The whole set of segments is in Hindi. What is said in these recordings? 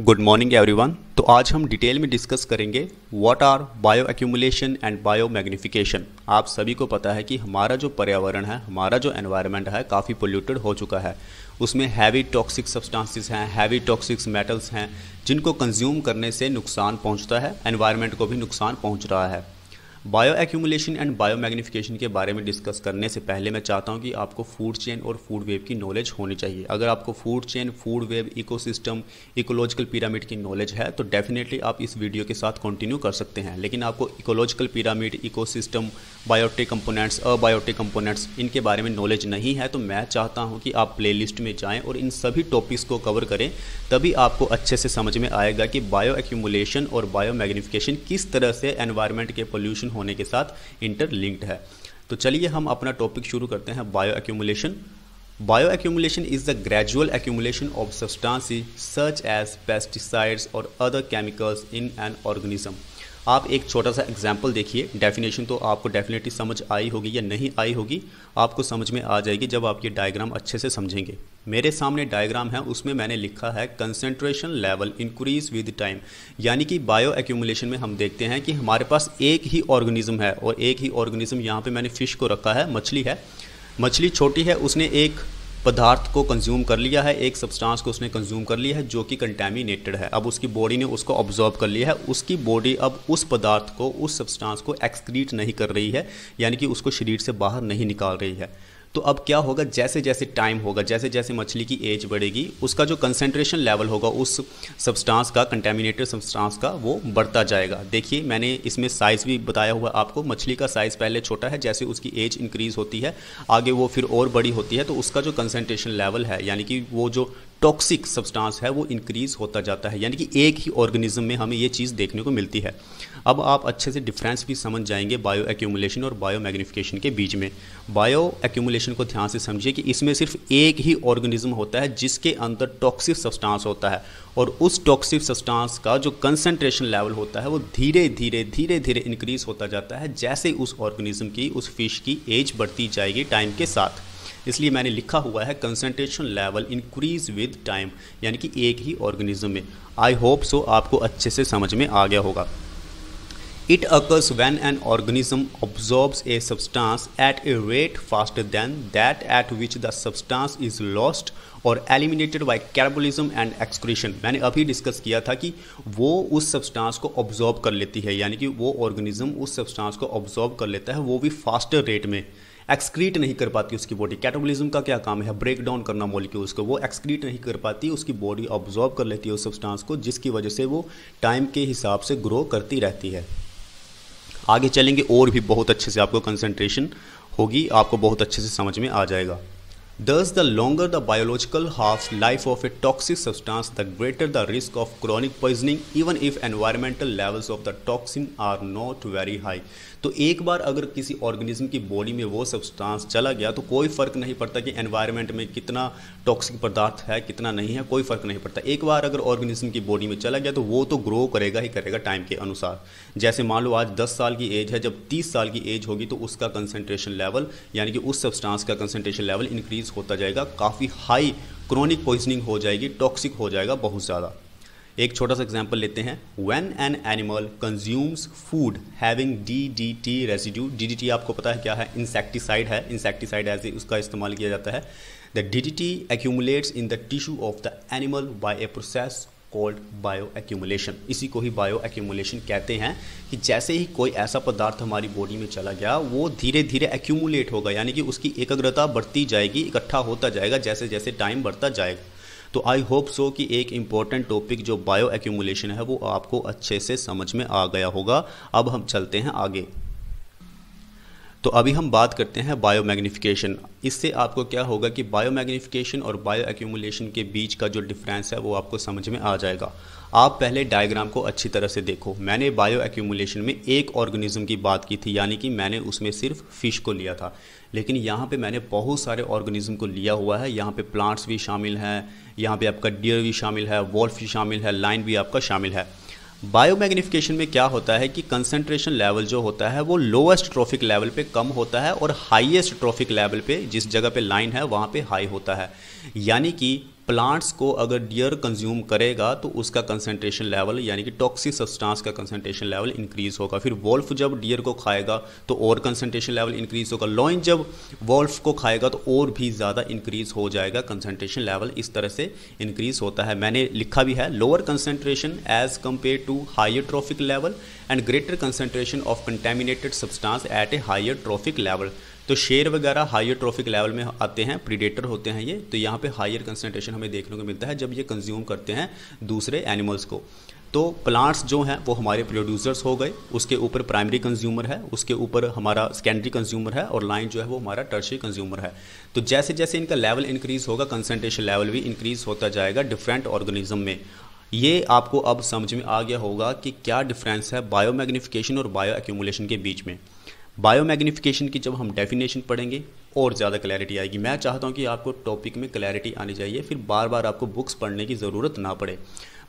गुड मॉर्निंग एवरीवन तो आज हम डिटेल में डिस्कस करेंगे what are bioaccumulation and biomagnification आप सभी को पता है कि हमारा जो पर्यावरण है हमारा जो एनवायरनमेंट है काफ़ी पोल्यूटेड हो चुका है उसमें हैवी टॉक्सिक सब्सटेंसेस हैं हैवी टॉक्सिक्स मेटल्स हैं जिनको कंज्यूम करने से नुकसान पहुंचता है एनवायरनमेंट को भी नुकसान पहुंच रहा है bioaccumulation and biomagnification के बारे में डिस्कस करने से पहले मैं चाहता हूँ कि आपको फूड चेन और फूड वेव की नॉलेज होनी चाहिए अगर आपको food chain food web ecosystem ecological pyramid की नॉलेज है तो डेफिनेटली आप इस वीडियो के साथ कंटिन्यू कर सकते हैं लेकिन आपको ecological pyramid ecosystem biotic components abiotic components इनके बारे में नॉलेज नहीं है तो मैं चाहता हूँ कि आप लिस्ट में जाएँ और इन सभी टॉपिक्स को कवर करें तभी आपको अच्छे से समझ में आएगा कि बायो एक्यूमुलेशन और बायो मैग्नीफिकेशन किस तरह से एनवायरमेंट के पोल्यूशन होने के साथ इंटरलिंक्ड है तो चलिए हम अपना टॉपिक शुरू करते हैं bio accumulation bio accumulation is the gradual accumulation of substances such as pesticides और other chemicals in an organism आप एक छोटा सा एग्जाम्पल देखिए डेफिनेशन तो आपको डेफिनेटली समझ आई होगी या नहीं आई होगी आपको समझ में आ जाएगी जब आप ये डायग्राम अच्छे से समझेंगे मेरे सामने डायग्राम है उसमें मैंने लिखा है concentration level increase with time यानी कि बायो एक्यूमुलेशन में हम देखते हैं कि हमारे पास एक ही ऑर्गेनिज्म है और एक ही ऑर्गेनिज्म यहाँ पे मैंने फ़िश को रखा है मछली है मछली छोटी है उसने एक पदार्थ को कंज्यूम कर लिया है एक सब्सटेंस को उसने कंज्यूम कर लिया है जो कि कंटेमिनेटेड है अब उसकी बॉडी ने उसको ऑब्जॉर्व कर लिया है उसकी बॉडी अब उस पदार्थ को उस सब्सटेंस को एक्सक्रीट नहीं कर रही है यानी कि उसको शरीर से बाहर नहीं निकाल रही है तो अब क्या होगा जैसे जैसे टाइम होगा जैसे जैसे मछली की एज बढ़ेगी उसका जो कंसेंट्रेशन लेवल होगा उस सब्सटांस का कंटेमिनेटेड सब्सटांस का वो बढ़ता जाएगा देखिए मैंने इसमें साइज़ भी बताया हुआ आपको मछली का साइज़ पहले छोटा है जैसे उसकी एज इंक्रीज़ होती है आगे वो फिर और बड़ी होती है तो उसका जो कंसनट्रेशन लेवल है यानी कि वो जो टॉक्सिक सब्सटांस है वो इंक्रीज़ होता जाता है यानी कि एक ही ऑर्गेनिज्म में हमें ये चीज़ देखने को मिलती है अब आप अच्छे से डिफरेंस भी समझ जाएंगे बायो एक्यूमुलेशन और बायो मैग्निफिकेशन के बीच में बायो एक्यूमुलेशन को ध्यान से समझिए कि इसमें सिर्फ एक ही ऑर्गेनिज्म होता है जिसके अंदर टॉक्सिक सब्सटेंस होता है और उस टॉक्सिक सब्सटेंस का जो कंसनट्रेशन लेवल होता है वो धीरे धीरे धीरे धीरे इंक्रीज़ होता जाता है जैसे उस ऑर्गेनिज्म की उस फिश की एज बढ़ती जाएगी टाइम के साथ इसलिए मैंने लिखा हुआ है concentration level increase with time यानी कि एक ही ऑर्गेनिज्म में आई होप सो आपको अच्छे से समझ में आ गया होगा it occurs when an organism absorbs a substance at a rate faster than that at which the substance is lost और eliminated by catabolism and excretion मैंने अभी डिस्कस किया था कि वो उस सब्सटांस को ऑब्जॉर्ब कर लेती है यानी कि वो ऑर्गेनिज्म उस सब्सटांस को ऑब्जॉर्व कर लेता है वो भी फास्टर रेट में एक्सक्रीट नहीं कर पाती उसकी बॉडी कैटाबॉलिज्म का क्या काम है ब्रेक डाउन करना मॉलिक्यूल्स को वो एक्सक्रीट नहीं कर पाती उसकी बॉडी ऑब्जॉर्व कर लेती है उस सब्सटेंस को जिसकी वजह से वो टाइम के हिसाब से ग्रो करती रहती है आगे चलेंगे और भी बहुत अच्छे से आपको कंसंट्रेशन होगी आपको बहुत अच्छे से समझ में आ जाएगा Thus, the longer the biological half-life of a toxic substance, the greater the risk of chronic poisoning, even if environmental levels of the toxin are not very high. तो एक बार अगर किसी ऑर्गेनिज्म की बॉडी में वो सब्सटांस चला गया तो कोई फ़र्क नहीं पड़ता कि एनवायरमेंट में कितना टॉक्सिक पदार्थ है कितना नहीं है कोई फ़र्क नहीं पड़ता एक बार अगर ऑर्गेनिज्म की बॉडी में चला गया तो वो तो ग्रो करेगा ही करेगा टाइम के अनुसार जैसे मान लो आज 10 साल की एज है जब 30 साल की एज होगी तो उसका कंसेंट्रेशन लेवल यानी कि उस सब्सटांस का कंसेंट्रेशन लेवल इंक्रीज़ होता जाएगा काफ़ी हाई क्रोनिक पॉइजनिंग हो जाएगी टॉक्सिक हो जाएगा बहुत ज़्यादा एक छोटा सा एग्जाम्पल लेते हैं when an animal consumes food having D D T residue D D T आपको पता है क्या है इंसेक्टिसाइड है इंसेक्टिसाइड ऐसे उसका इस्तेमाल किया जाता है the D D T accumulates in the tissue of the animal by a process called bio accumulation इसी को ही बायो एक्यूमुलेशन कहते हैं कि जैसे ही कोई ऐसा पदार्थ हमारी बॉडी में चला गया वो धीरे धीरे एक्यूमुलेट होगा यानी कि उसकी एकाग्रता बढ़ती जाएगी इकट्ठा होता जाएगा जैसे जैसे टाइम बढ़ता जाएगा तो आई होप सो कि एक इम्पॉर्टेंट टॉपिक जो बायो एक्यूमुलेशन है वो आपको अच्छे से समझ में आ गया होगा अब हम चलते हैं आगे तो अभी हम बात करते हैं बायो मैग्नीफिकेशन इससे आपको क्या होगा कि बायो मैग्नीफिकेशन और बायो एक्यूमुलेशन के बीच का जो डिफरेंस है वो आपको समझ में आ जाएगा आप पहले डायग्राम को अच्छी तरह से देखो मैंने बायो एक्यूमुलेशन में एक ऑर्गेनिज्म की बात की थी यानी कि मैंने उसमें सिर्फ फ़िश को लिया था लेकिन यहाँ पे मैंने बहुत सारे ऑर्गेनिज्म को लिया हुआ है यहाँ पे प्लांट्स भी शामिल हैं यहाँ पे आपका डियर भी शामिल है वॉल्फ भी शामिल है लाइन भी आपका शामिल है बायोमैग्निफिकेशन में क्या होता है कि कंसंट्रेशन लेवल जो होता है वो लोएस्ट ट्रॉफिक लेवल पे कम होता है और हाईएस्ट ट्रॉफिक लेवल पे जिस जगह पे लाइन है वहाँ पे हाई होता है यानी कि प्लांट्स को अगर डियर कंज्यूम करेगा तो उसका कंसनट्रेशन लेवल यानी कि टॉक्सिक सब्सटेंस का कंसनट्रेशन लेवल इंक्रीज होगा फिर वॉल्फ जब डियर को खाएगा तो और कंसनट्रेशन लेवल इंक्रीज होगा लॉइन जब वोल्फ को खाएगा तो और भी ज़्यादा इंक्रीज हो जाएगा कंसनट्रेशन लेवल इस तरह से इंक्रीज होता है मैंने लिखा भी है lower concentration as compared to higher trophic level and greater concentration of contaminated substance at a higher trophic level तो शेर वगैरह हायर ट्रॉफिक लेवल में आते हैं प्रीडेटर होते हैं ये तो यहाँ पे हायर कंसनट्रेशन हमें देखने को मिलता है जब ये कंज्यूम करते हैं दूसरे एनिमल्स को तो प्लांट्स जो हैं वो हमारे प्रोड्यूसर्स हो गए उसके ऊपर प्राइमरी कंज्यूमर है उसके ऊपर हमारा सेकेंडरी कंज्यूमर है और लाइन जो है वो हमारा टर्शरी कंज्यूमर है तो जैसे जैसे इनका लेवल इंक्रीज़ होगा कंसनट्रेशन लेवल भी इंक्रीज़ होता जाएगा डिफरेंट ऑर्गेनिज्म में ये आपको अब समझ में आ गया होगा कि क्या डिफरेंस है बायोमैग्निफिकेशन और बायो एक्यूमुलेशन के बीच में मैग्निफिकेशन की जब हम डेफिनेशन पढ़ेंगे और ज़्यादा क्लैरिटी आएगी मैं चाहता हूँ कि आपको टॉपिक में क्लैरिटी आनी चाहिए फिर बार बार आपको बुक्स पढ़ने की ज़रूरत ना पड़े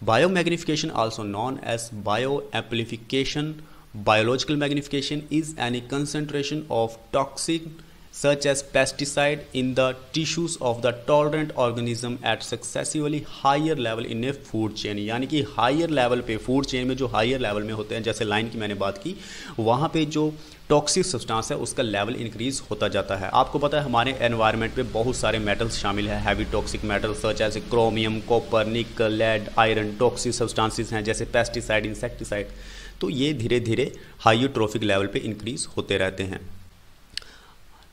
biomagnification also known as bio amplification biological magnification is any concentration of toxic such as pesticide in the tissues of the tolerant organism at successively higher level in a food chain यानी कि higher लेवल पे फूड चेन में जो higher लेवल में होते हैं जैसे लाइन की मैंने बात की वहाँ पे जो टॉक्सिक सब्सटेंस है उसका लेवल इंक्रीज होता जाता है आपको पता है हमारे एनवायरनमेंट में बहुत सारे मेटल्स शामिल हैं हैवी टॉक्सिक मेटल्स सच जैसे chromium copper nickel lead iron toxic substances हैं जैसे पेस्टिसाइड इंसेक्टिसाइड तो ये धीरे धीरे हाइयोट्रोफिक लेवल पे इंक्रीज होते रहते हैं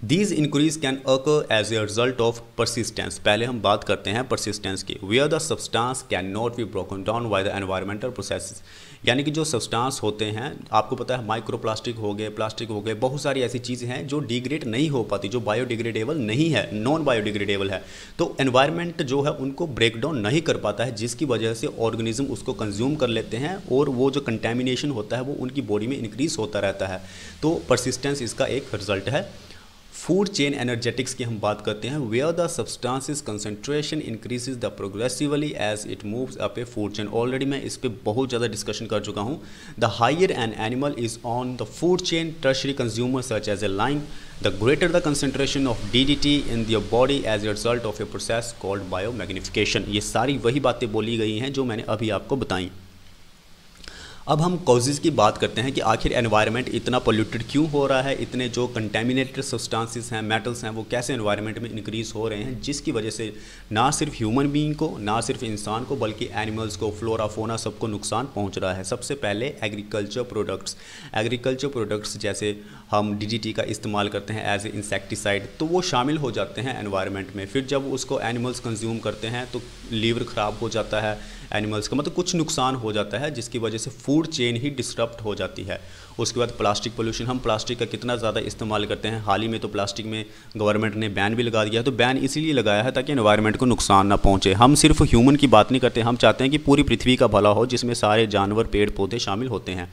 these increase can occur as a result of persistence पहले हम बात करते हैं परसिस्टेंस की where the substance can not be broken down by the environmental process यानी कि जो सब्सटांस होते हैं आपको पता है माइक्रो प्लास्टिक हो गए प्लास्टिक हो गए बहुत सारी ऐसी चीज़ें हैं जो डिग्रेड नहीं हो पाती जो बायोडिग्रेडेबल नहीं है नॉन बायोडिग्रेडेबल है तो एनवायरमेंट जो है उनको ब्रेक डाउन नहीं कर पाता है जिसकी वजह से ऑर्गेनिज्म उसको कंज्यूम कर लेते हैं और वो जो कंटेमिनेशन होता है वो उनकी बॉडी में इंक्रीज होता रहता है तो परसिस्टेंस इसका एक रिजल्ट है फूड चेन एनर्जेटिक्स की हम बात करते हैं where the substances concentration increases the progressively as it moves up a food chain already मैं इस पर बहुत ज़्यादा डिस्कशन कर चुका हूँ the higher an animal is on the food chain tertiary consumer such as a lion the greater the concentration of D D T in their body as a result of a process called bio magnification ये सारी वही बातें बोली गई हैं जो मैंने अभी आपको बताई अब हम कॉजेज़ की बात करते हैं कि आखिर एनवायरनमेंट इतना पोल्यूटेड क्यों हो रहा है इतने जो कंटेमिनेटेड सब्सटेंसेस हैं मेटल्स हैं वो कैसे एनवायरनमेंट में इंक्रीज़ हो रहे हैं जिसकी वजह से ना सिर्फ ह्यूमन बीइंग को ना सिर्फ इंसान को बल्कि एनिमल्स को फ्लोरा फोना सबको नुकसान पहुँच रहा है सबसे पहले एग्रीकल्चर प्रोडक्ट्स एग्रीकल्चर प्रोडक्ट्स जैसे हम डी का इस्तेमाल करते हैं एज ए इंसेक्टिसाइड तो वो शामिल हो जाते हैं एनवायरमेंट में फिर जब उसको एनिमल्स कंज्यूम करते हैं तो लीवर ख़राब हो जाता है एनिमल्स का मतलब कुछ नुकसान हो जाता है जिसकी वजह से फूड चेन ही डिस्टर्ब हो जाती है उसके बाद प्लास्टिक पोल्यूशन हम प्लास्टिक का कितना ज़्यादा इस्तेमाल करते हैं हाल ही में तो प्लास्टिक में गवर्नमेंट ने बैन भी लगा दिया है तो बैन इसीलिए लगाया है ताकि इन्वायरमेंट को नुकसान ना पहुँचे हम सिर्फ ह्यूमन की बात नहीं करते हम चाहते हैं कि पूरी पृथ्वी का भला हो जिसमें सारे जानवर पेड़ पौधे शामिल होते हैं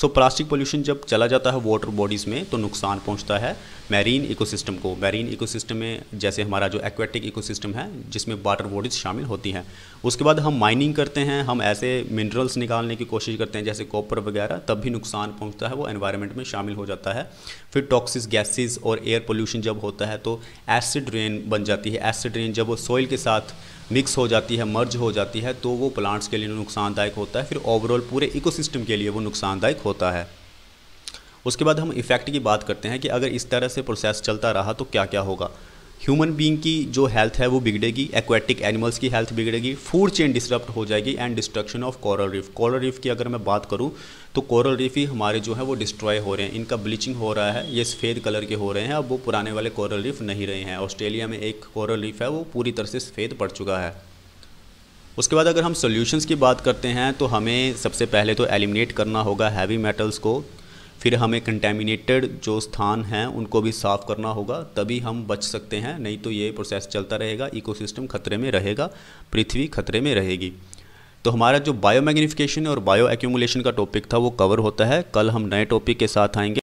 सो प्लास्टिक पोल्यूशन जब चला जाता है वाटर बॉडीज़ में तो नुकसान पहुंचता है मैरीन इकोसिस्टम को मैरीन इकोसिस्टम में जैसे हमारा जो एक्वेटिक इकोसिस्टम है जिसमें वाटर बॉडीज़ शामिल होती हैं उसके बाद हम माइनिंग करते हैं हम ऐसे मिनरल्स निकालने की कोशिश करते हैं जैसे कॉपर वगैरह तब भी नुकसान पहुँचता है वो एनवायरमेंट में शामिल हो जाता है फिर टॉक्सिस गैसेज और एयर पोल्यूशन जब होता है तो एसिड रेन बन जाती है एसिड रेन जब वो सॉइल के साथ मिक्स हो जाती है मर्ज हो जाती है तो वो प्लांट्स के लिए नुकसानदायक होता है फिर ओवरऑल पूरे इकोसिस्टम के लिए वो नुकसानदायक होता है उसके बाद हम इफ़ेक्ट की बात करते हैं कि अगर इस तरह से प्रोसेस चलता रहा तो क्या क्या होगा ह्यूमन बींग की जो हेल्थ है वो बिगड़ेगी एक्वेटिक एनिमल्स की हेल्थ बिगड़ेगी फूड चेन डिस्टर्ब हो जाएगी and destruction of coral reef coral reef की अगर मैं बात करूँ तो कोरल रीफ ही हमारे जो है वो डिस्ट्रॉय हो रहे हैं इनका ब्लीचिंग हो रहा है ये सफ़ेद कलर के हो रहे हैं अब वो पुराने वाले कोरल रीफ नहीं रहे हैं ऑस्ट्रेलिया में एक कोरल रीफ है वो पूरी तरह से सफ़ेद पड़ चुका है उसके बाद अगर हम सॉल्यूशंस की बात करते हैं तो हमें सबसे पहले तो एलिमिनेट करना होगा हैवी मेटल्स को फिर हमें कंटेमिनेटेड जो स्थान हैं उनको भी साफ़ करना होगा तभी हम बच सकते हैं नहीं तो ये प्रोसेस चलता रहेगा इकोसिस्टम खतरे में रहेगा पृथ्वी खतरे में रहेगी तो हमारा जो बायो मैग्निफिकेशन और बायो एक्यूमुलेशन का टॉपिक था वो कवर होता है कल हम नए टॉपिक के साथ आएंगे